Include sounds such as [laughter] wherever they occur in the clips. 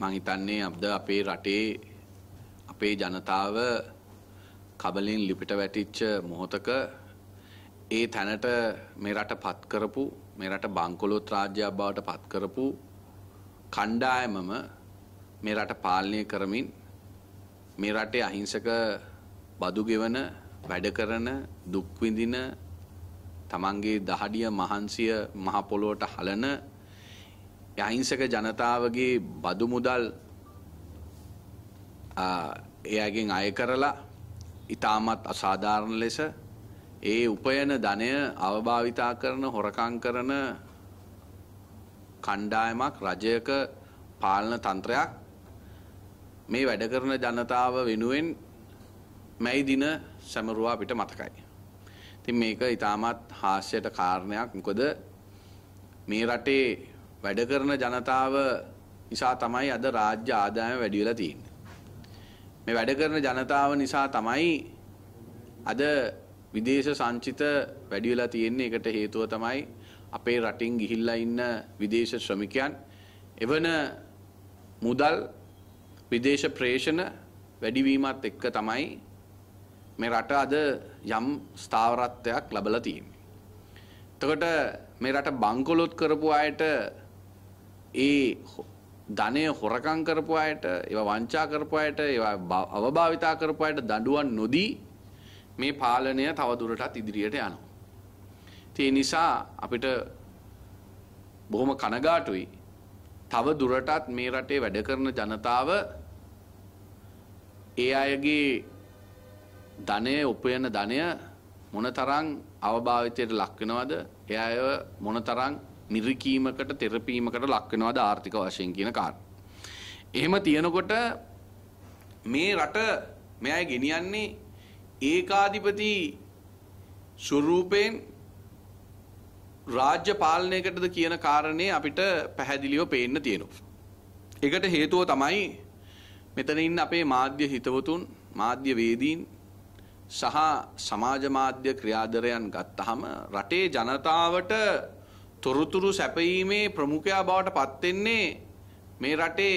මං හිතන්නේ අද අපේ රටේ අපේ ජනතාව කබලින් ලිපිට වැටිච්ච මොහොතක ඒ තැනට මේ රට පත් කරපු මේ රට බංකොලොත් රාජ්‍යයක් බවට පත් කරපු කණ්ඩායමම මේ රට පාලනය කරමින් මේ රටේ අහිංසක බදු ගෙවන වැඩ කරන දුක් විඳින තමන්ගේ දහඩිය මහන්සිය මහ පොළොවට හලන අහිංසක ජනතාවගේ බදු මුදල් එයගෙන් අය කරලා ඉතාමත් අසාධාරණ ලෙස ඒ උපයන ධනය අවභාවිතා කරන හොරකං කරන කණ්ඩායමක් රජයක පාලන තන්ත්‍රයක් මේ වැඩ කරන ජනතාව වෙනුවෙන් මැයි දින සැමරුවා අපිට මතකයි. ඉතින් මේක ඉතාමත් හාස්‍යයට කාරණයක් මොකද මේ රටේ වැඩ කරන ජනතාව නිසා තමයි අද රාජ්‍ය ආදායම වැඩි වෙලා තියෙන්නේ. මේ වැඩ කරන ජනතාව නිසා තමයි අද විදේශ සංචිත වැඩි වෙලා තියෙන්නේ. ඒකට හේතුව තමයි අපේ රටින් ගිහිල්ලා ඉන්න විදේශ ශ්‍රමිකයන් එවන මුදල් විදේශ ප්‍රේෂණ වැඩිවීමත් එක්ක තමයි මේ රට අද යම් ස්ථාවරත්වයක් ලැබලා තියෙන්නේ. එතකොට මේ රට බංකොලොත් කරපු අයට ඒ ධනය හොරකං කරපු අයට ඒවා වංචා කරපු අයට ඒවා අවභාවිතා කරපු අයට දඬුවම් නොදී මේ පාලනය තවදුරටත් ඉදිරියට යනවා. ඒ නිසා අපිට බොහොම කනගාටුයි. තව දුරටත් මේ රටේ වැඩ කරන ජනතාව ඒ අයගේ ධනය උපයන ධනය මොනතරම් අවභාවිතයට ලක් වෙනවද? ඒ අය මොනතරම් මිරිකීමකට තෙරපීමකට ලක්වෙනවාද ආර්ථික වශයෙන් කියන කාරණ. එහෙම තියෙනකොට මේ රට මෙයයි ගෙනියන්නේ ඒකාධිපති ස්වරූපයෙන් රාජ්‍ය පාලනයකටද කියන කාරණේ අපිට පැහැදිලිව පේන්න තියෙනවා. ඒකට හේතුව තමයි මෙතන ඉන්න අපේ මාධ්‍ය හිතවතුන් මාධ්‍ය වේදීන් සහ සමාජ මාධ්‍ය ක්‍රියාදරයන් ගත්තහම රටේ ජනතාවට තොරතුරු සැපීමේ ප්‍රමුඛයා බවට පත්වෙන්නේ මේ රටේ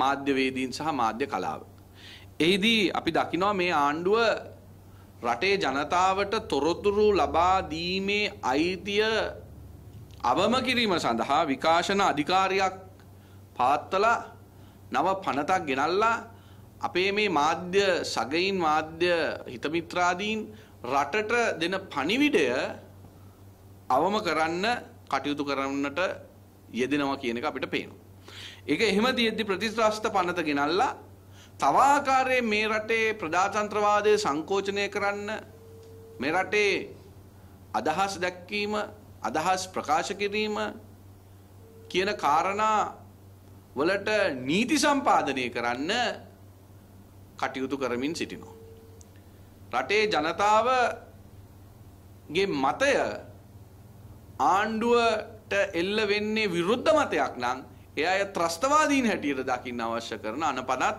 මාධ්‍යවේදීන් සහ මාධ්‍ය කලාව. එහිදී අපි දකිනවා මේ ආණ්ඩුව රටේ ජනතාවට තොරතුරු ලබා දීමේ අයිතිය අවම කිරීම සඳහා විකාශන අධිකාරියක් පාත්තලා නව පනතක් ගෙනල්ලා අපේ මේ මාධ්‍ය සගයින් මාධ්‍ය හිතමිත්‍රාදීන් රටට දෙන පණිවිඩය අවම කරන්න කටයුතු කරන්නට යෙදෙනවා කියන එක අපිට පේනවා. ඒක එහෙම තියෙද්දි ප්‍රතිස්ථාස්ත පනත ගෙනල්ලා තව ආකාරයේ මේ රටේ ප්‍රජාතන්ත්‍රවාදය සංකෝචනය කරන්න මේ රටේ අදහස් දැක්වීම අදහස් ප්‍රකාශ කිරීම කියන කාරණා වලට නීති සම්පාදනය කරන්න කටයුතු කරමින් සිටිනවා. රටේ ජනතාවගේ මතය ආණ්ඩුවට එල්ල වෙන්නේ විරුද්ධ මතයක් නම් ඒ අය ත්‍රස්තවාදීන් හැටියට දකින්න අවශ්‍ය කරන අනපනත්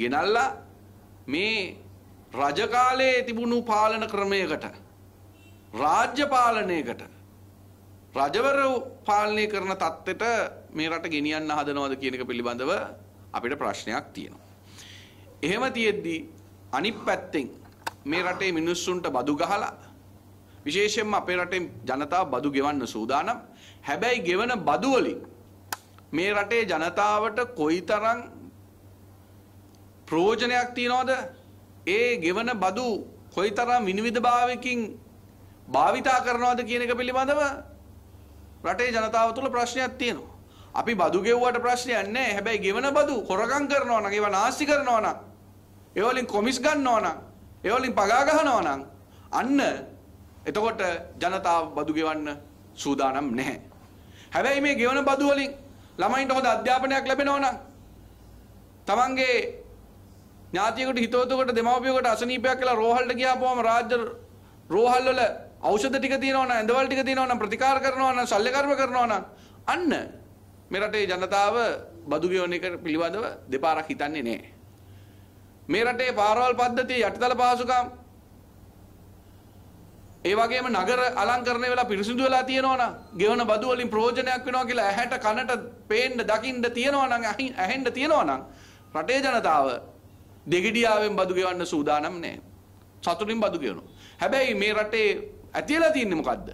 ගෙනල්ලා මේ රජ කාලයේ තිබුණු පාලන ක්‍රමයකට රාජ්‍ය පාලනයකට රජවරු පාලනය කරන தත්ත්වෙට මේ රට ගෙනියන්න හදනවද කියන එක පිළිබඳව අපිට ප්‍රශ්නයක් තියෙනවා. එහෙම තියෙද්දි අනිත් පැත්තෙන් මේ රටේ මිනිස්සුන්ට බදු ගහලා විශේෂයෙන්ම අපේ රටේ ජනතාව බදු ගෙවන්න සූදානම්. හැබැයි ගෙවන බදු මේ රටේ ජනතාවට කොයිතරම් ප්‍රයෝජනයක් තියනවද? ඒ ගෙවන බදු කොයිතරම් විනිවිදභාවයකින් භාවිතා කරනවද කියන එක පිළිබඳව රටේ ජනතාව තුළ ප්‍රශ්නයක් තියෙනවා. අපි බදු ගෙව්වට ප්‍රශ්නයක් නැහැ. හැබැයි ගෙවන බදු හොරකම් කරනවා නම් ඒවා නාස්ති කරනවා නම් ඒ වලින් කොමිස් ගන්නවා නම් ඒ වලින් පගා ගන්නවා නම් අන්න එතකොට ජනතාව බදු ගෙවන්න සූදානම් නැහැ. හැබැයි මේ ගෙවන බදු වලින් ළමයින්ට හොඳ අධ්‍යාපනයක් ලැබෙනවා නම් තමන්ගේ ඥාතියෙකුට හිතවතුකට දෙමව්පියෙකුට අසනීපයක් කියලා රෝහලට ගියාපුවම රාජ්‍ය රෝහල් වල ඖෂධ ටික තියෙනවා නම් ඇඳවල ටික තියෙනවා නම් ප්‍රතිකාර කරනවා නම් ශල්‍ය කර්ම කරනවා නම් අන්න මේ රටේ ජනතාව බදු ගෙවන එක පිළිබඳව දෙපාරක් හිතන්නේ නැහැ. මේ රටේ පාරවල් පද්ධතිය යටිතල පහසුකම් ඒ වගේම නගර අලංකරණය වෙලා පිරිසිදු වෙලා තියෙනවනම් ගෙවන බදු වලින් ප්‍රයෝජනයක් වෙනවා කියලා ඇහැට කනට පේන්න දකින්න තියෙනවනම් ඇහෙන්න තියෙනවනම් රටේ ජනතාව දෙගිඩියාවෙන් බදු ගෙවන්න සූදානම් නැහැ. සතුටින් බදු ගෙවනවා. හැබැයි මේ රටේ ඇතිලා තියෙන්නේ මොකද්ද?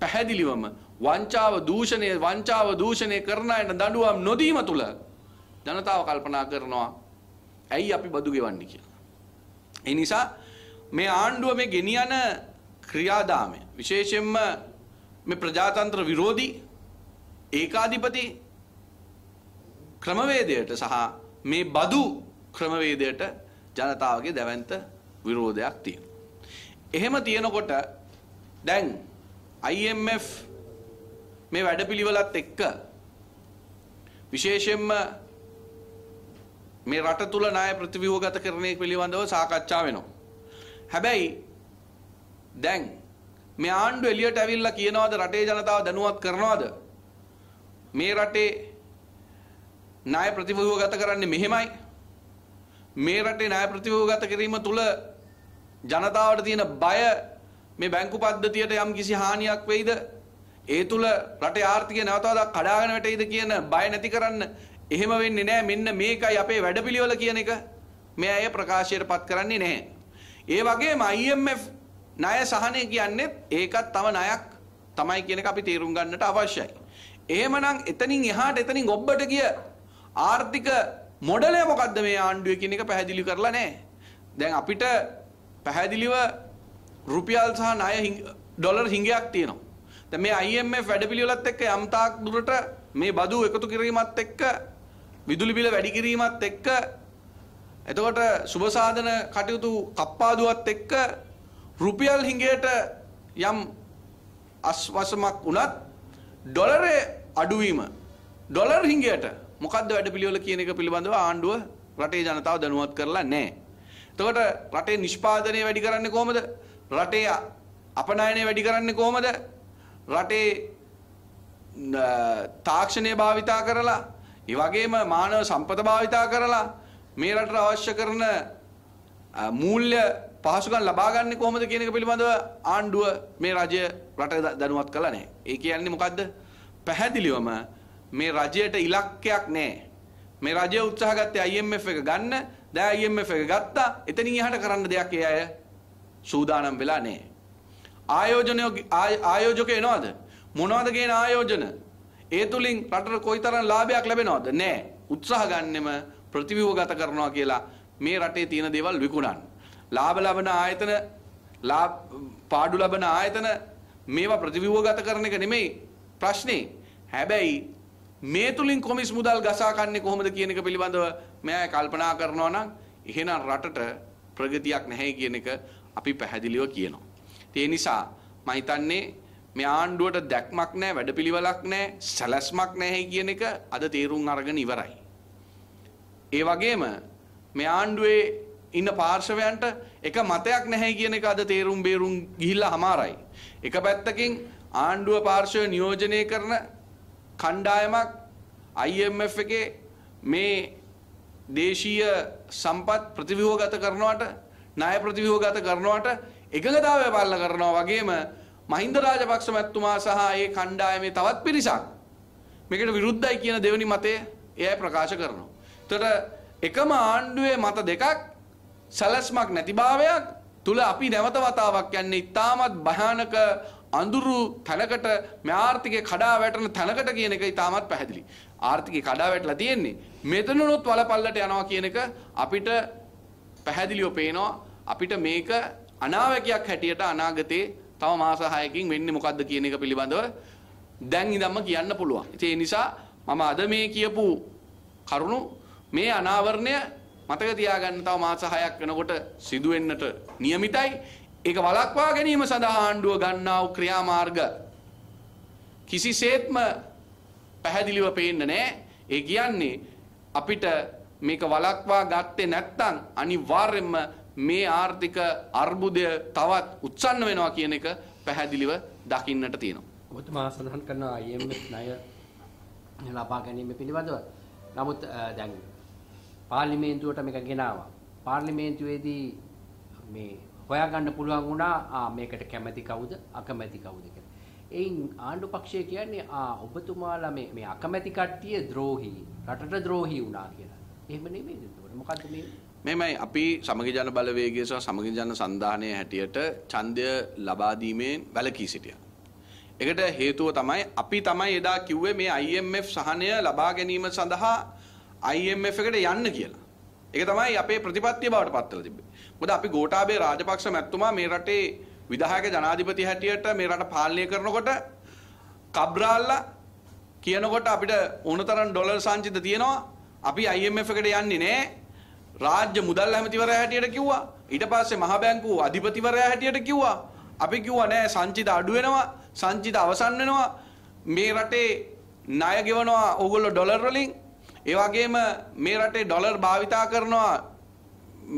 පැහැදිලිවම වංචාව දූෂණය වංචාව දූෂණය කරන අයට දඬුවම් නොදීම තුල ජනතාව කල්පනා කරනවා ඇයි අපි බදු ගෙවන්නේ කියලා. ඒ නිසා මේ ආණ්ඩුව මේ ගෙනියන ක්‍රියාදාමය විශේෂයෙන්ම මේ ප්‍රජාතන්ත්‍ර විරෝධී ඒකාධිපති ක්‍රමවේදයට සහ මේ බදු ක්‍රමවේදයට ජනතාවගේ දැවැන්ත විරෝධයක් තියෙනවා. එහෙම තියෙනකොට දැන් IMF මේ වැඩපිළිවෙලත් එක්ක විශේෂයෙන්ම මේ රට තුල ණය ප්‍රතිව්‍යුහගත කරණය පිළිබඳව සාකච්ඡා වෙනවා. හැබැයි දැන් මේ ආණ්ඩුව එළියට ඇවිල්ලා කියනවාද රටේ ජනතාව දැනුවත් කරනවාද? මේ රටේ ණය ප්‍රතිව්‍යුහගත කරන්නේ මෙහෙමයි. මේ රටේ ණය ප්‍රතිව්‍යුහගත කිරීම තුළ ජනතාවට තියෙන බය මේ බැංකු පද්ධතියට යම් කිසි හානියක් වෙයිද? ඒ තුළ රටේ ආර්ථිකය නැවතවදා කඩාගෙන වැටෙයිද කියන බය නැති කරන්න එහෙම වෙන්නේ නැහැ. මෙන්න මේකයි අපේ වැඩපිළිවෙල කියන එක. මේ අය ප්‍රකාශයට පත් කරන්නේ නැහැ. ඒ වගේම IMF ණය සහනය කියන්නේ ඒකත් තව ණයක් තමයි කියන එක අපි තේරුම් ගන්නට අවශ්‍යයි. එහෙමනම් එතනින් එහාට එතනින් ඔබට ගිය ආර්ථික මොඩලය මොකක්ද මේ ආණ්ඩුව කියන එක පැහැදිලි කරලා නැහැ. දැන් අපිට පැහැදිලිව රුපියල් සහ ණය ඩොලර් හිඟයක් තියෙනවා. දැන් මේ IMF වැඩපිළිවෙලත් එක්ක යම්තාක් දුරට මේ බදු එකතු කිරීමත් එක්ක විදුලි බිල වැඩි කිරීමත් එක්ක එතකොට සුබ සාධන කටයුතු කප්පාදුවත් එක්ක රුපියල් හිඟයට යම් අස්වසමක් වුණත් ඩොලරේ අඩුවීම ඩොලර් හිඟයට මොකක්ද වැඩ පිළිවෙල කියන එක පිළිබඳව ආණ්ඩුව රටේ ජනතාව දැනුවත් කරලා නැහැ. එතකොට රටේ නිෂ්පාදනය වැඩි කරන්නේ කොහොමද? රටේ අපනයනය වැඩි කරන්නේ කොහොමද? රටේ තාක්ෂණය භාවිතා කරලා, ඒ වගේම මානව සම්පත භාවිතා කරලා මේ රටට අවශ්‍ය කරන මූල්‍ය පහසුකම් ලබා ගන්න කොහොමද කියන එක පිළිබඳව ආණ්ඩුව මේ රජය රට දැනුවත් කළා නැහැ. ඒ කියන්නේ මොකද්ද? පැහැදිලිවම මේ රජයට ඉලක්කයක් නැහැ. මේ රජය උත්සාහ ගත්තේ IMF එක ගන්න, දැන් IMF එක ගත්තා. එතනින් එහාට කරන්න දෙයක් ඒ අය සූදානම් වෙලා නැහැ. ආයෝජනය ආයෝජක එනවද? මොනවද කියන ආයෝජන? ඒ තුලින් රටට කොයිතරම් ලාභයක් ලැබෙනවද? නැහැ. උත්සාහ ගන්නෙම ප්‍රතිව්‍යුහගත කරනවා කියලා මේ රටේ තියෙන දේවල් විකුණන්න. ලාභ ලබන ආයතන පාඩු ලබන ආයතන මේවා ප්‍රතිව්‍යුහගත කරන එක නෙමෙයි ප්‍රශ්නේ. හැබැයි මේ තුලින් කොමිස් මුදල් ගසා කන්නේ කොහොමද කියන එක පිළිබඳව මෙයා කල්පනා කරනවා නම් එහෙනම් රටට ප්‍රගතියක් නැහැ කියන එක අපි පැහැදිලිව කියනවා. ඒ නිසා මම හිතන්නේ මේ ආණ්ඩුවට දැක්මක් නැහැ, වැඩපිළිවෙලක් නැහැ, සැලැස්මක් නැහැ කියන එක අද තීරුම් අරගෙන ඉවරයි. ඒ වගේම මේ ආණ්ඩුවේ ඉන්න පාර්ශවයන්ට එක මතයක් නැහැ කියන එක අද තේරුම් බේරුම් ගිහිල්ලා හමාරයි. එක පැත්තකින් ආණ්ඩුව පාර්ශවය නියෝජනය කරන කණ්ඩායමක් IMF එකේ මේ දේශීය සම්පත් ප්‍රතිව්‍යුහගත කරනවට ණය ප්‍රතිව්‍යුහගත කරනවට එකඟතාවය පාලන කරනවා වගේම මහින්ද රාජපක්ෂ මැතිතුමා සහ ඒ කණ්ඩායමේ තවත් පිරිසක් මේකට විරුද්ධයි කියන දෙවෙනි මතය එයයි ප්‍රකාශ කරනවා. එතකොට එකම ආණ්ඩුවේ මත දෙකක් සැලැස්මක් නැතිභාවයක් තුල අපි නැවත වතාවක් යන්නේ ඉතාමත් භයානක අඳුරු තැනකට මේ ආර්ථිකය කඩා වැටෙන තැනකට කියන එක ඉතාමත් පැහැදිලි. ආර්ථිකය කඩා වැටලා තියෙන්නේ මෙතනනොත් වලපල්ලට යනවා කියන එක අපිට පැහැදිලිව පේනවා. අපිට මේක අනාවැකියක් හැටියට අනාගතේ තව මාස 6කින් වෙන්නේ මොකද්ද කියන එක පිළිබඳව දැන් ඉඳන්ම කියන්න පුළුවන්. ඒ නිසා මම අද මේ කියපු කරුණු මේ අනාවරණය මතක තියාගන්න තව මාස 6ක් වෙනකොට සිදු වෙන්නට નિયમિતයි. ඒක වළක්වා ගැනීම සඳහා ආණ්ඩුව ගන්නා වූ ක්‍රියාමාර්ග කිසිසේත්ම පැහැදිලිව පේන්නේ නැහැ. ඒ කියන්නේ අපිට මේක වළක්වා ගත්තේ නැත්නම් අනිවාර්යයෙන්ම මේ ආර්ථික අර්බුදය තවත් උත්සන්න වෙනවා කියන එක පැහැදිලිව දකින්නට තියෙනවා. ඔබතුමා සඳහන් කරනවා IMF ණය ලබා ගැනීම පිළිබඳව. නමුත් දැන් පාර්ලිමේන්තුවට මේක ගෙනාවා. පාර්ලිමේන්තුවේදී මේ හොයාගන්න පුළුවන් වුණා මේකට කැමැති කවුද අකමැති කවුද කියලා. එයින් ආණ්ඩු පක්ෂය කියන්නේ ආ ඔබතුමාලා මේ මේ අකමැති කට්ටිය ද්‍රෝහී රටට ද්‍රෝහී වුණා කියලා. එහෙම නෙමෙයිද? ඒකට මොකද්ද මේ? මෙමය අපි සමගි ජන බලවේගය සහ සමගි ජන සන්ධානය හැටියට ඡන්දය ලබා දීමෙන් වැළකී සිටියා. ඒකට හේතුව තමයි අපි තමයි එදා කිව්වේ මේ IMF සහනය ලබා ගැනීම සඳහා IMF එකට යන්න කියලා. ඒක තමයි අපේ ප්‍රතිපත්තිය බවට පත් වෙලා තිබ්බේ. මොකද අපි ගෝඨාභය රාජපක්ෂ මැතිතුමා මේ රටේ විධායක ජනාධිපති හැටියට මේ රට පාලනය කරනකොට කබ්‍රාල්ලා කියනකොට අපිට ඕනතරම් ඩොලර් සංචිත තියෙනවා. අපි IMF එකට යන්නේ නැහැ. රාජ්‍ය මුදල් ඇමතිවරයා හැටියට කිව්වා. ඊට පස්සේ මහ බැංකුව අධිපතිවරයා හැටියට කිව්වා. අපි කිව්වා නෑ සංචිත අඩු වෙනවා, සංචිත අවසන් වෙනවා. මේ රටේ ණය ගෙවනවා ඕගොල්ලෝ ඩොලර් වලින්. ඒ වගේම මේ රටේ ඩොලර් භාවිතා කරනවා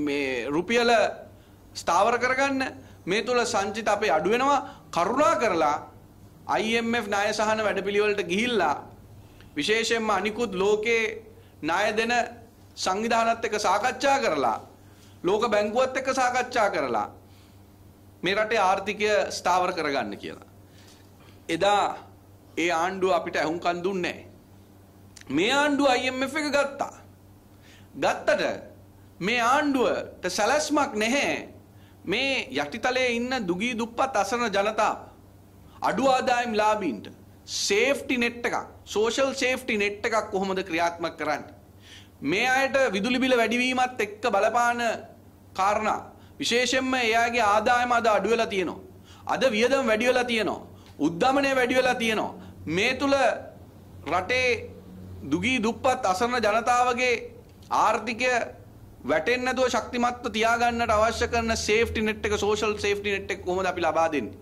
මේ රුපියල ස්ථාවර කරගන්න මේ තුල සංචිත අපේ අඩු වෙනවා කරුණා කරලා IMF ණය සහන වැඩපිළිවෙලට ගිහිල්ලා විශේෂයෙන්ම අනිකුත් ලෝකේ ණය දෙන සංවිධානත් එක්ක සාකච්ඡා කරලා ලෝක බැංකුවත් එක්ක සාකච්ඡා කරලා මේ රටේ ආර්ථිකය ස්ථාවර කරගන්න කියලා. එදා ඒ ආණ්ඩුව අපිට ඇහුම්කන් දුන්නේ නැහැ. මේ ආණ්ඩුව IMF එක ගත්තා. ගත්තට මේ ආණ්ඩුවට සැලැස්මක් නැහැ මේ යටිතලයේ ඉන්න දුගී දුප්පත් අසරණ ජනතාව අඩු ආදායම් ලාභීන්ට සේෆ්ටි net එකක් සෝෂල් සේෆ්ටි net එකක් කොහොමද ක්‍රියාත්මක කරන්නේ? මේ අයට විදුලි බිල වැඩිවීමත් එක්ක බලපාන කාරණා විශේෂයෙන්ම එයාගේ ආදායම අද අඩු වෙලා තියෙනවා. අද වියදම් වැඩි වෙලා තියෙනවා. උද්දමනය වැඩි වෙලා තියෙනවා. මේ තුල රටේ දුගී දුප්පත් අසරණ ජනතාවගේ ආර්ථිකය වැටෙන්නේ නැතුව ශක්තිමත්ව තියාගන්නට අවශ්‍ය කරන සේෆ්ටි net එක social safety net එක කොහොමද අපි ලබා දෙන්නේ?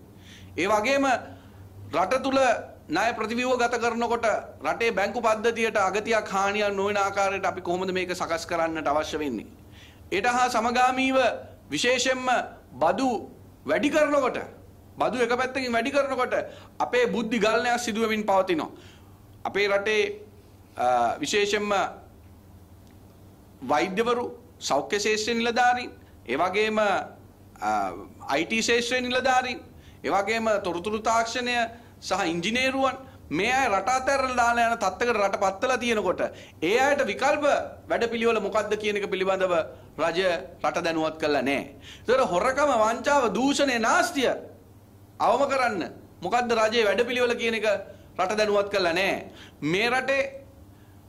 ඒ වගේම රට තුල ණය ප්‍රතිව්‍යුහ ගත කරනකොට රටේ බැංකු පද්ධතියට අගතියක් හානියක් නොවන ආකාරයට අපි කොහොමද මේක සකස් කරන්නට අවශ්‍ය වෙන්නේ? ඊට හා සමගාමීව විශේෂයෙන්ම බදු වැඩි කරනකොට බදු එක පැත්තකින් වැඩි කරනකොට අපේ බුද්ධි ගල්ණයක් සිදුවෙමින් පවතිනවා. අපේ රටේ විශේෂෙන්ම වෛද්‍යවරු සෞඛ්‍ය ශේෂ්ත්‍ර නිලධාරීන් ඒ වගේම IT ශේෂ්ත්‍ර නිලධාරීන් ඒ වගේම තොරතුරු තාක්ෂණය සහ ඉංජිනේරුවන් මේ අය රට අතහැරලා දාලා යන තත්ත්වයකට රට පත්වලා තියෙනකොට ඒ අයට විකල්ප වැඩපිළිවෙල මොකක්ද කියන එක පිළිබඳව රජ රට දැනුවත් කළා නැහැ. ඒතර හොරකම වංචාව දූෂණය නාස්තිය අවම කරන්න මොකද්ද රජයේ වැඩපිළිවෙල කියන එක රට දැනුවත් කළා නැහැ. මේ රටේ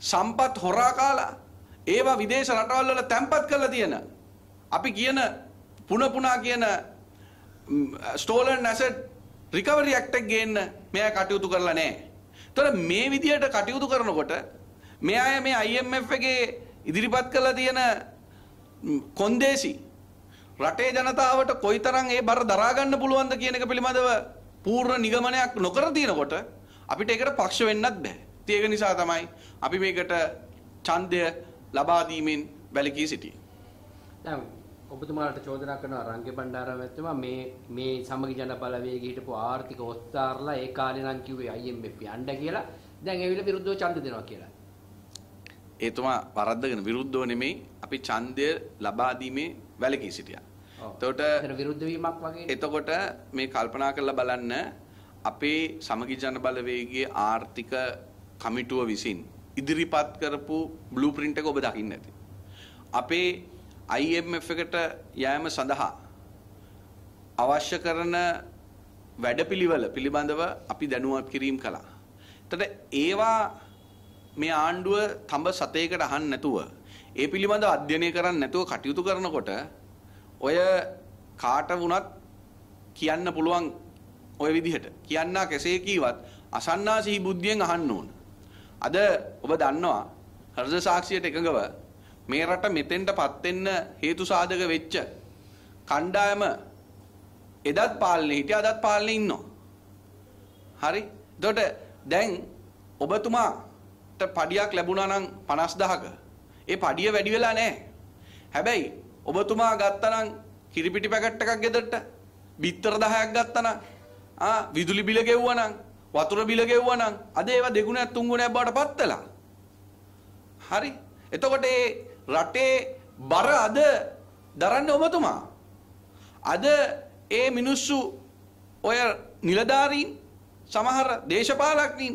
සම්පත් හොරා කාලා ඒවා විදේශ රටවල් වල තැම්පත් කරලා තියෙන අපි කියන පුන පුනා කියන ස්ටෝලන් ඇසට් රිකවරි ඇක්ට් එක ගේන්න මෙයා කටයුතු කරලා නැහැ. ඒතර මේ විදිහට කටයුතු කරනකොට මෙයා මේ IMF එකේ ඉදිරිපත් කරලා තියෙන කොන්දේසි රටේ ජනතාවට කොයිතරම් ඒ බර දරා ගන්න පුළුවන්ද කියන එක පිළිබඳව පූර්ණ නිගමනයක් නොකර තිනකොට අපිට ඒකට පක්ෂ වෙන්නත් බෑ. ඒක නිසා තමයි අපි මේකට ඡන්දය ලබා දීමෙන් වැළකී සිටියේ. දැන් ඔබතුමාට චෝදනා කරන රංග බණ්ඩාරාව ඇත්තම මේ මේ සමගි ජන බලවේගයේ හිටපු ආර්ථික ඔස්තාරලා ඒ කාලේ නම් කිව්වේ IMF යන්න කියලා. දැන් ඒවිල විරුද්ධව ඡන්ද දෙනවා කියලා. ඒතුමා වරද්දගෙන විරුද්ධව නෙමෙයි අපි ඡන්දය ලබා දීමේ වැළකී සිටියා. එතකොට විරුද්ධ වීමක් වගේ. එතකොට මේ කල්පනා කරලා බලන්න අපේ සමගි ජන බලවේගයේ ආර්ථික කමිටුව විසින් ඉදිරිපත් කරපු බ්ලූප්‍රින්ට් එක ඔබ දකින්න ඇති. අපේ IMF එකට යෑම සඳහා අවශ්‍ය කරන වැඩපිළිවෙල පිළිබඳව අපි දැනුවත් කිරීම කළා. එතකොට ඒවා මේ ආණ්ඩුව තඹ සතේකට අහන්න නැතුව ඒ පිළිබඳව අධ්‍යයනය කරන්න නැතුව කටයුතු කරනකොට ඔය කාට වුණත් කියන්න පුළුවන් ඔය විදිහට කියන්න කෙසේ කීවත් අසන්නාසී බුද්ධියෙන් අහන්න ඕන. අද ඔබ දන්නවා හෘද සාක්ෂියට එකඟව මේ රට මෙතෙන්ටපත් වෙන්න හේතු සාධක වෙච්ච කණ්ඩායම එදත් පාලනේ හිටිය අදත් පාලනේ ඉන්නවා. හරි? එතකොට දැන් ඔබතුමාට පඩියක් ලැබුණා නම් 50000ක. ඒ පඩිය වැඩි වෙලා නැහැ. හැබැයි ඔබතුමා ගත්තා නම් කිරිපිටි පැකට් එකක් ගෙදරට, බිත්තර 10ක් ගත්තා නම්, ආ විදුලි බිල ගෙවුවා නම් වතුර බිල ගෙව්වනම් අද ඒවා දෙගුණයක් තුන්ගුණයක් බවට පත්වලා. හරි. එතකොට ඒ රටේ බර අද දරන්නේ ඔබතුමා. අද ඒ මිනිස්සු ඔය නිලධාරීන් සමහර දේශපාලකකින්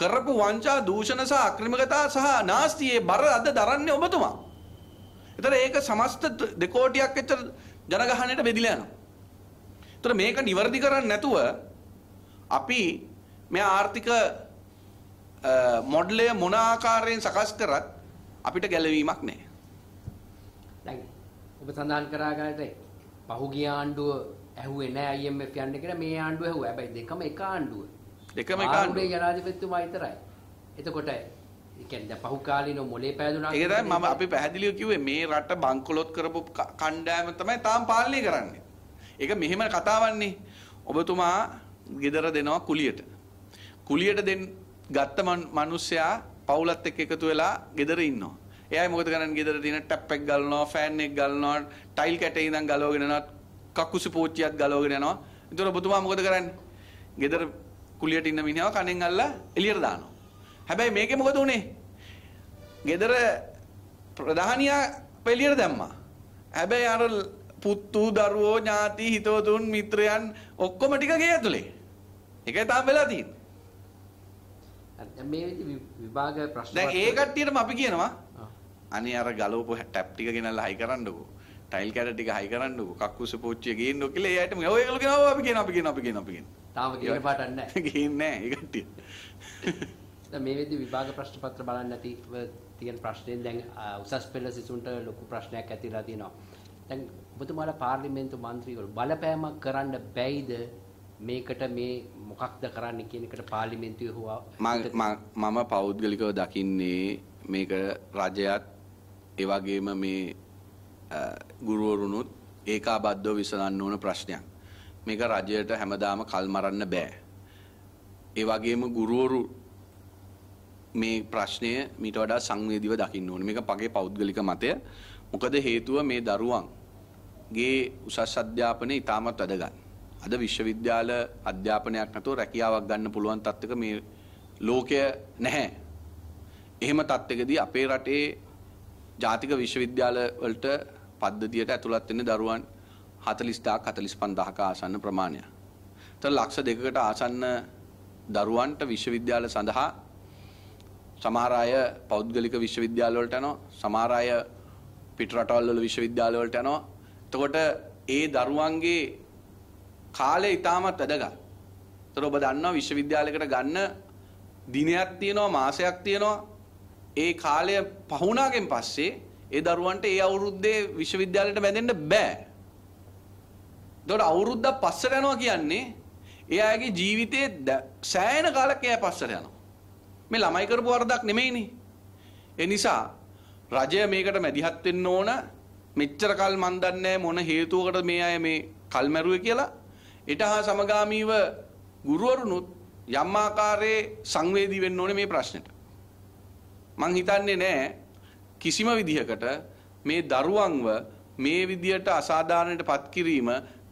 කරපු වංචා දූෂණ සහ අක්‍රමිකතා සහ නාස්තියේ බර අද දරන්නේ ඔබතුමා. ඒතර ඒක සමස්ත දෙකෝටියක් විතර ජනගහණයට බෙදිලා යනවා. ඒතර මේක නිවර්දි කරන්නේ නැතුව අපි මේ ආර්ථික මොඩලය මොන ආකාරයෙන් සකස් කරත් අපිට ගැලවීමක් නැහැ. දැන් ඔබ සඳහන් කරාගාට පහුගිය ආණ්ඩුව ඇහුවේ නැහැ IMF යන්න කියලා මේ ආණ්ඩුව ඇහුවා. හැබැයි දෙකම එක ආණ්ඩුව. දෙකම එක ආණ්ඩුවේ ජනාධිපතිතුමා විතරයි. එතකොට කියන්නේ දැන් පහු කාලින මොලේ පෑදුනා. ඒක තමයි මම අපි පැහැදිලිව කිව්වේ මේ රට බංකොලොත් කරපු කණ්ඩායම තමයි තාම පාලනය කරන්නේ. ඒක මෙහෙම කතාවන්නේ. ඔබතුමා ගෙදර දෙනවා කුලියට. කුලියට දෙන් ගත්ත මනුස්සයා පවුලත් එක්ක එකතු වෙලා ගෙදර ඉන්නවා. එයා මොකද කරන්නේ ගෙදර තියෙන ටැප් එක ගලනවා, ෆෑන් එක ගලනවා, ටයිල් කැටේ ඉඳන් ගලවගෙන යනවා, කකුසු පෝච්චියක් ගලවගෙන යනවා. ඒතර ඔබතුමා මොකද කරන්නේ? ගෙදර කුලියට ඉන්න මිනිහව කණෙන් අල්ලලා එළියට දානවා. හැබැයි මේකේ මොකද උනේ? ගෙදර ප්‍රධානියා එළියට දැම්මා. හැබැයි අර පුත්තු දරුවෝ ඥාති හිතවතුන් මිත්‍රයන් ඔක්කොම ටික ගේ ඇතුලේ. ඒකයි තාම වෙලා තියෙන්නේ. දැන් මේ විදි විභාග ප්‍රශ්න දැන් ඒ කට්ටියටම අපි කියනවා අනේ අර ගලවපු ටැප් ටික ගෙනල්ලා හයි කරන්නකෝ ටයිල් කැරට් ටික හයි කරන්නකෝ කක්කුස පෝච්චිය ගේන්නකෝ කියලා ඒ අයිටම ඔය ඒගොල්ලෝ කියනවා අපි කියනවා අපි කියනවා අපි කියනවා අපි කියනවා තාම කියන පාටක් නැහැ [laughs] ගිහින්නේ නැහැ ඒ කට්ටිය [laughs] දැන් මේ වෙද්දි විභාග ප්‍රශ්න පත්‍ර බලන්න නැතිව තියෙන ප්‍රශ්නෙන් දැන් උසස් පෙළ සිසුන්ට ලොකු ප්‍රශ්නයක් ඇතිලා තියෙනවා දැන් ඔබතුමාලා පාර්ලිමේන්තු මන්ත්‍රීවරු බලපෑමක් කරන්න බැයිද මේකට මේ මොකක්ද කරන්න කියන එකට පාර්ලිමේන්තුවේ හොවා මම පෞද්ගලිකව දකින්නේ මේක රජයත් ඒ වගේම මේ ගුරුවරුනුත් ඒකාබද්ධව විසඳන්න ඕන ප්‍රශ්නයක්. මේක රජයට හැමදාම කල් මරන්න බෑ. ඒ වගේම ගුරුවරු මේ ප්‍රශ්නය මීට වඩා සංවේදීව දකින්න ඕනේ. මේක පගේ පෞද්ගලික මතය. මොකද හේතුව මේ දරුවන්ගේ උසස් අධ්‍යාපනය ඉතාමත් වැදගත්. අද විශ්වවිද්‍යාල අධ්‍යාපනයක් නැතුව රැකියාවක් ගන්න පුළුවන් තත්ත්වක මේ ලෝකය නැහැ. එහෙම තත්ත්වකදී අපේ රටේ ජාතික විශ්වවිද්‍යාල වලට පද්ධතියට ඇතුළත් වෙන්නේ දරුවන් 40000 45000ක ආසන්න ප්‍රමාණයක්. ඒතර ලක්ෂ දෙකකට ආසන්න දරුවන්ට විශ්වවිද්‍යාල සඳහා සමහර අය පෞද්ගලික විශ්වවිද්‍යාල වලට යනවා, සමහර අය පිටරටවල් වල විශ්වවිද්‍යාල වලට යනවා. එතකොට ඒ දරුවන්ගේ කාලය ඉතාමත් වැඩගත්. ඒතර ඔබ දන්නවා විශ්වවිද්‍යාලයකට ගන්න දිනයක් තියෙනවා මාසයක් තියෙනවා. ඒ කාලය පහුණාගෙන් පස්සේ ඒ දරුවන්ට ඒ අවුරුද්දේ විශ්වවිද්‍යාලයට බැඳෙන්න බෑ. ඒතකොට අවුරුද්දක් පස්සට යනවා කියන්නේ ඒ අයගේ ජීවිතයේ සෑහෙන කාලයක් එයා පස්සට යනවා. මේ ළමයි කරපු වරදක් නෙමෙයිනේ. ඒ නිසා රජය මේකට මැදිහත් වෙන්න ඕන. මෙච්චර කල් මන් දන්නේ මොන හේතුවකට මේ අය මේ කල් මැරුවේ කියලා ඊට හා සමගාමීව ගුරුවරුනුත් යම් ආකාරයේ සංවේදී වෙන්න ඕනේ මේ ප්‍රශ්නෙට. මං හිතන්නේ නෑ කිසිම විදිහකට මේ දරුවන්ව මේ විදියට අසාධාරණයට පත් කිරීම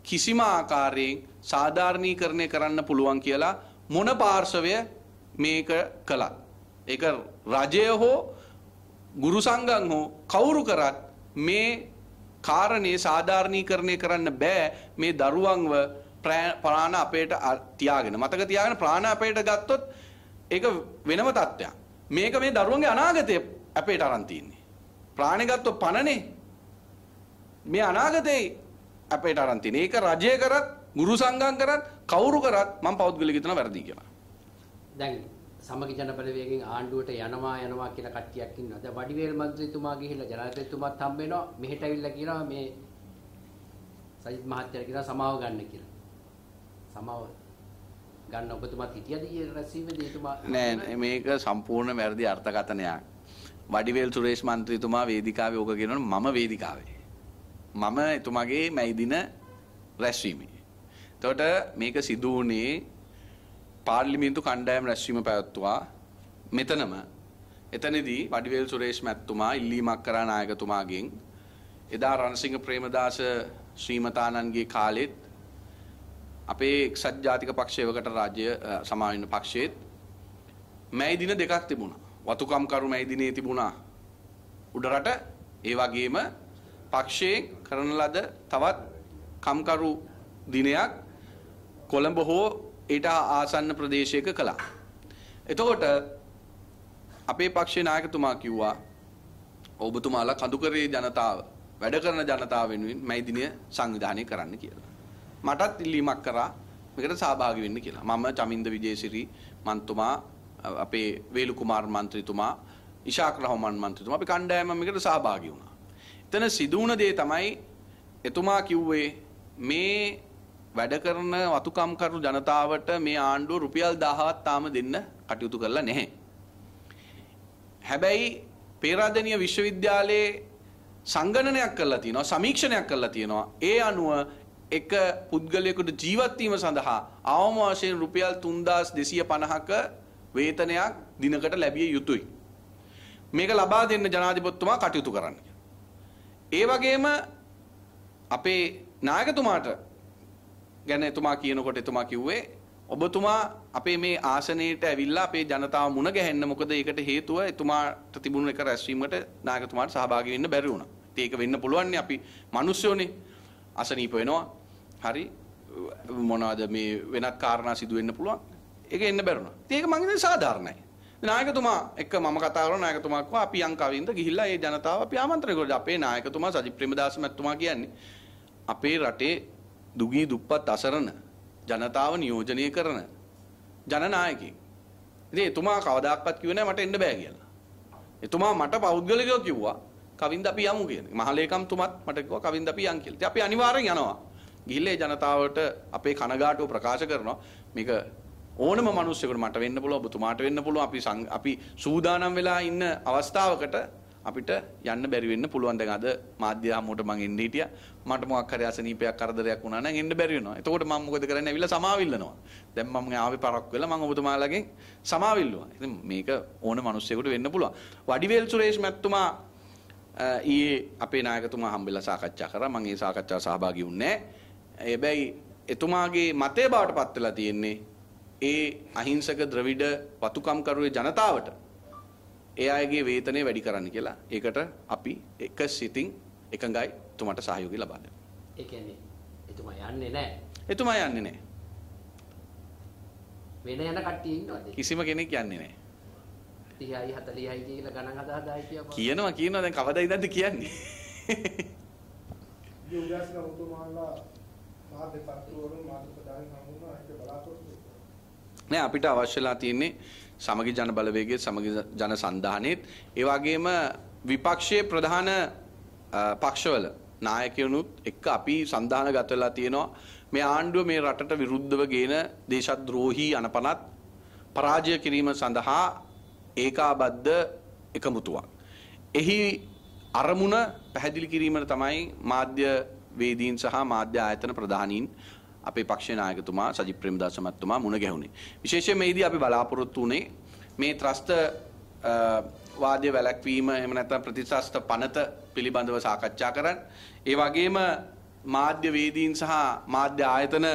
කිසිම ආකාරයෙන් සාධාරණීකරණය කරන්න පුළුවන් කියලා මොන පාර්ශවය මේක කළා. ඒක රජය හෝ ගුරු සංගම් හෝ කවුරු කරත් මේ කාරණේ සාධාරණීකරණය කරන්න බෑ මේ දරුවන්ව ප්‍රාණ අපේට තියාගෙන මතක තියාගෙන ප්‍රාණ අපේට ගත්තොත් ඒක වෙනම තත්ත්වයක්. මේක මේ දරුවන්ගේ අනාගතය අපේට අරන් තියෙන්නේ. ප්‍රාණය ගත්තොත් පණනේ. මේ අනාගතේ අපේට අරන් තියෙන්නේ. ඒක රජය කරත්, ගුරු සංගම් කරත්, කවුරු කරත් මම පෞද්ගලික හිතන වැරදි කියලා. දැන් සමගි ජනපදවේගෙන් ආණ්ඩුවට යනවා යනවා කියලා කට්ටියක් ඉන්නවා. දැන් වඩිවේල් මන්ත්‍රීතුමා ගිහිල්ලා ජනාධිපතිතුමාත් හම්බ වෙනවා. මෙහෙට අවිල්ලා කියනවා මේ සජිත් මහත්තයා කියලා සමාව ගන්න කියලා. සමාව ගන්න ඔබතුමත් හිටියද ඊයේ රැස්වීමේදී එතුමා නෑ මේක සම්පූර්ණ වැරදි අර්ථකථනයක්. වඩිවේල් සුරේෂ් මන්ත්‍රීතුමා වේදිකාවේ ඕක කියනවනේ මම වේදිකාවේ. මම එතුමාගේ මැයිදින රැස්වීමේ. එතකොට මේක සිදු වුණේ පාර්ලිමේන්තු කණ්ඩායම් රැස්වීම පැවැත්වුවා මෙතනම. එතනදී වඩිවේල් සුරේෂ් මැතිතුමා ඉල්ලීමක් කරා නායකතුමාගෙන් එදා රණසිංහ ප්‍රේමදාස ශ්‍රීමතානන්ගේ කාලෙත් අපේ එක්සත් ජාතික පක්ෂයවකට රාජ්‍ය සමාජන පක්ෂයේත් මැයි දින දෙකක් තිබුණා. වතුකම්කරු මැයි දිනේ තිබුණා. උඩරට ඒ වගේම පක්ෂයෙන් කරන ලද තවත් කම්කරු දිනයක් කොළඹ හෝ ඊට ආසන්න ප්‍රදේශයක කළා. එතකොට අපේ පක්ෂේ නායකතුමා කිව්වා ඔබතුමාලා කඳුකරේ ජනතාව වැඩ කරන ජනතාව වෙනුවෙන් මැයි දිනය සංවිධානය කරන්න කියලා. මටත් ඉල්ලීමක් කරා මේකට සහභාගී වෙන්න කියලා. මම චමින්ද විජේසිරි මන්තුමා අපේ වේලු කුමාර මන්ත්‍රීතුමා ඉෂාක් රහමන් මන්ත්‍රීතුමා අපි කණ්ඩායම මේකට සහභාගී වුණා. එතන සිදු වුණ දේ තමයි එතුමා කිව්වේ මේ වැඩ කරන වතුකම් කරු ජනතාවට මේ ආණ්ඩුව රුපියල් 10000ක් තාම දෙන්න කටයුතු කරලා නැහැ. හැබැයි පේරාදෙණිය විශ්වවිද්‍යාලයේ සංගණනයක් කරලා තියෙනවා සමීක්ෂණයක් කරලා තියෙනවා. ඒ අනුව එක පුද්ගලයෙකුට ජීවත්වීම සඳහා අවම වශයෙන් රුපියල් තුන්දස් දෙසිය පණහක වේතනයක් දිනකට ලැබිය යුතුයි. මේක ලබා දෙන්න ජනාධිපත්තුමා කටයුතු කරන්න. ඒ වගේම අපේ නායකතුමාට ගැන එතුමා කියනකොට එතුමා කිව්වේ ඔබතුමා අපේ මේ ආසනයට ඇවිල්ලා අපේ ජනතාව මුණ ගැහෙන්න මොකද ඒකට හේතුව එතුමාට තිබුණු එක රැස්වීමකට නායකතුමාට සහභාගී වෙන්න බැරි වුණා. ඒක වෙන්න පුළුවන් අපි මිනිස්සුනේ. අසනීප වෙනවා. හරි මොනවද මේ වෙනත් කාරණා සිදු වෙන්න පුළුවන්. ඒක එන්න බැරුණා. ඉතින් ඒක මං හිතන්නේ සාධාරණයි. නායකතුමා එක්ක මම කතා කරන නායකතුමා කිව්වා අපි ලංකාවින්ද ගිහිල්ලා ඒ ජනතාව අපි ආමන්ත්‍රණය කරලා අපේ නායකතුමා සජිත් ප්‍රේමදාස මැතිතුමා කියන්නේ අපේ රටේ දුගී දුප්පත් අසරණ ජනතාව නියෝජනය කරන ජනනායකයෙක්. ඉතින් එතුමා කවදාක්වත් කිව්වේ නැහැ මට එන්න බෑ කියලා. එතුමා මට පෞද්ගලිකව කිව්වා කවින්ද අපි යමු කියන. මහලේකම් තුමත් මට කිව්වා කවින්ද අපි යන් කියලා. ඉතින් අපි අනිවාර්යෙන් යනවා. ගිහිල්ලා ජනතාවට අපේ කනගාටුව ප්‍රකාශ කරනවා. මේක ඕනම මිනිස්සුෙකුට මට වෙන්න පුළුවන්, ඔබතුමාට වෙන්න පුළුවන්. අපි අපි සූදානම් වෙලා ඉන්න අවස්ථාවකට අපිට යන්න බැරි වෙන්න පුළුවන් දැන් අද මාධ්‍ය හමුවට මං එන්න හිටියා මට මොකක් හරි අසනීපයක් කරදරයක් වුණා නම් එන්න බැරි වෙනවා එතකොට මම මොකද කරන්නේ ඇවිල්ලා සමාවිල්නවා දැන් මම ආවේ පරක් වෙලා මම ඔබතුමාලගෙන් සමාවිල්ලුවා ඉතින් මේක ඕන මිනිස්සෙකුට වෙන්න පුළුවන් වඩිවේල් සුරේෂ් මැතිතුමා ඊයේ අපේ නායකතුමා හම්බෙලා සාකච්ඡා කරා මම ඒ සාකච්ඡාව සහභාගී වුණේ නැහැ. හැබැයි එතුමාගේ මතය බවට පත් වෙලා තියෙන්නේ ඒ අහිංසක ද්‍රවිඩ වතුකම්කරුවේ ජනතාවට ඒ අයගේ වේතනය වැඩි කරන්න කියලා. ඒකට අපි එක සිතින් එකඟයි එතුමාට සහයෝගය ලබා දෙන්න. ඒ කියන්නේ එතුමා යන්නේ නැහැ. එතුමා යන්නේ නැහැ. වෙන යන කට්ටිය ඉන්නවද? කිසිම කෙනෙක් යන්නේ නැහැ. 30යි 40යි කියලා ගණන් හදා හදායි කියපුවා. කියනවා කියනවා දැන් කවදා ඉඳන්ද කියන්නේ? යෝගාස් ගෞතමහන්ලා මහ දෙපාර්තමේන්තුවරුන් මාධ්‍ය ප්‍රදාන හමුුණා ඒක බලාපොරොත්තු නෑ අපිට අවශ්‍යලා තියෙන්නේ සමගි ජන බලවේගයේ සමගි ජන සන්ධානයේත් ඒ වගේම විපක්ෂයේ ප්‍රධාන පක්ෂවල නායකයනුත් එක්ක අපි සන්ධාන ගත වෙලා තියෙනවා මේ ආණ්ඩුව මේ රටට විරුද්ධව ගේන දේශද්‍රෝහී අනපනත් පරාජය කිරීම සඳහා ඒකාබද්ධ එකමුතුවක්. එහි අරමුණ පැහැදිලි කිරීමට තමයි මාධ්‍ය වේදීන් සහ මාධ්‍ය ආයතන ප්‍රධානීන් අපේ පක්ෂ නායකතුමා සජිත් ප්‍රේමදාස මහත්මයා මුණ ගැහුණේ. විශේෂයෙන් මේදී අපි බලාපොරොත්තු වුණේ මේ ත්‍රස්ත වාදය වැළැක්වීම එහෙම නැත්නම් ප්‍රතිත්‍රස්ත පනත පිළිබඳව සාකච්ඡා කරන්න. ඒ වගේම මාධ්‍ය වේදීන් සහ මාධ්‍ය ආයතන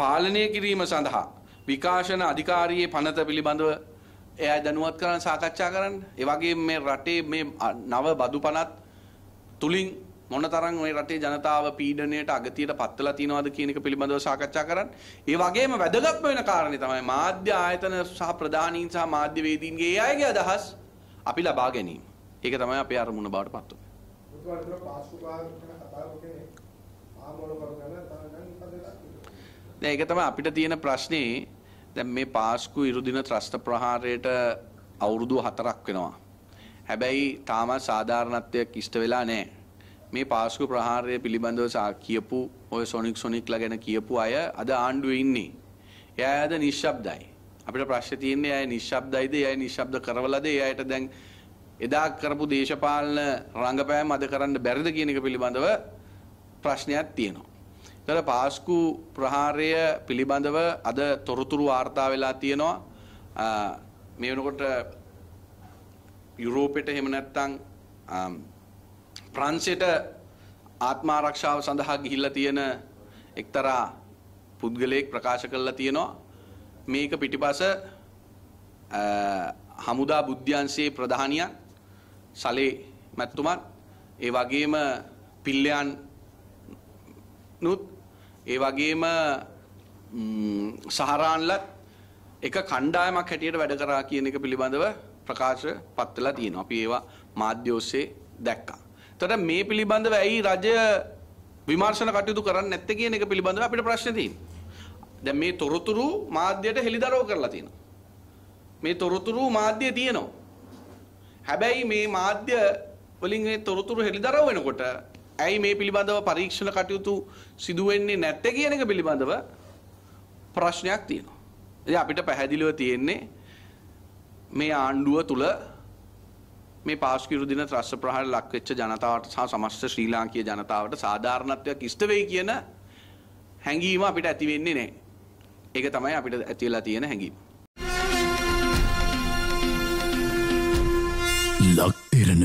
පාලනය කිරීම සඳහා විකාශන අධිකාරියේ පනත පිළිබඳව එය දැනුවත් කරන්න සාකච්ඡා කරන්න. ඒ වගේ මේ රටේ මේ නව බදු පනත් තුලින් මොනතරම් මේ රටේ ජනතාව පීඩණයට අගතියට පත්වලා තියෙනවද කියන එක පිළිබඳව සාකච්ඡා කරන්න. ඒ වගේම වැදගත්ම වෙන කාරණේ තමයි මාධ්‍ය ආයතන සහ ප්‍රධානීන් සහ මාධ්‍යවේදීන්ගේ ඒ අයගේ අදහස් අපි ලබා ගැනීම. ඒක තමයි අපේ අරමුණ බවට පත් වෙන්නේ. ඒක තමයි අපිට තියෙන ප්‍රශ්නේ දැන් මේ පාස්කු ඉරුදින ත්‍රස්ත ප්‍රහාරයට අවුරුදු 4ක් වෙනවා. හැබැයි තාම සාධාරණත්වයක් ඉෂ්ට වෙලා නැහැ. මේ පාස්කු ප්‍රහාරය පිළිබඳව කියපු ඔය සොනික් සොනික්ලා ගැන කියපු අය අද ආණ්ඩුවේ ඉන්නේ. එයා අද නිශ්ශබ්දයි. අපිට ප්‍රශ්නේ තියෙන්නේ අය නිශ්ශබ්දයිද, අය නිශ්ශබ්ද කරවලද, එයාට දැන් එදා කරපු දේශපාලන රංගපෑම් අද කරන්න බැරිද කියන එක පිළිබඳව ප්‍රශ්නයක් තියෙනවා. එතන පාස්කු ප්‍රහාරය පිළිබඳව අද තොරතුරු වාර්තා වෙලා තියෙනවා මේ වෙනකොට යුරෝපෙට එහෙම නැත්නම් ප්‍රංශයට ආත්මාරක්ෂාව සඳහා ගිහිල්ලා තියෙන එක්තරා පුද්ගලයෙක් ප්‍රකාශ කරලා තියෙනවා මේක පිටිපස හමුදා බුද්ධ්‍යංශයේ ප්‍රධානියන් සලේ මැතිතුමන් ඒ වගේම පිල්ලයන් නුත් ඒ වගේම සහරාන්ලත් එක කණ්ඩායමක් හැටියට වැඩ කරා කියන එක පිළිබඳව ප්‍රකාශ පත්වලා තියෙනවා. අපි ඒවා මාධ්‍ය ඔස්සේ දැක්කා. එතකොට මේ පිළිබඳව ඇයි රජය විමර්ශන කටයුතු කරන්නේ නැත්තේ කියන එක පිළිබඳව අපිට ප්‍රශ්න තියෙනවා. දැන් මේ තොරතුරු මාධ්‍යයට හෙළිදරව් කරලා තියෙනවා. මේ තොරතුරු මාධ්‍යයේ තියෙනවා. හැබැයි මේ මාධ්‍ය වලින් මේ තොරතුරු හෙළිදරව් වෙනකොට ඇයි මේ පිළිබඳව පරීක්ෂණ කටයුතු සිදුවෙන්නේ නැත්තේ කියන එක පිළිබඳව ප්‍රශ්නයක් තියෙනවා. ඉතින් අපිට පැහැදිලිව තියෙන්නේ මේ ආණ්ඩුව තුල මේ පාස්කිරු දින ත්‍රස්ස ප්‍රහාර ලක්වෙච්ච ජනතාවට සහ සමස්ත ශ්‍රී ලාංකීය ජනතාවට සාධාරණත්වයක් ඉෂ්ට වෙයි කියන හැඟීම අපිට ඇති වෙන්නේ නැහැ. ඒක තමයි අපිට ඇති වෙලා තියෙන හැඟීම. ලක් පෙරණ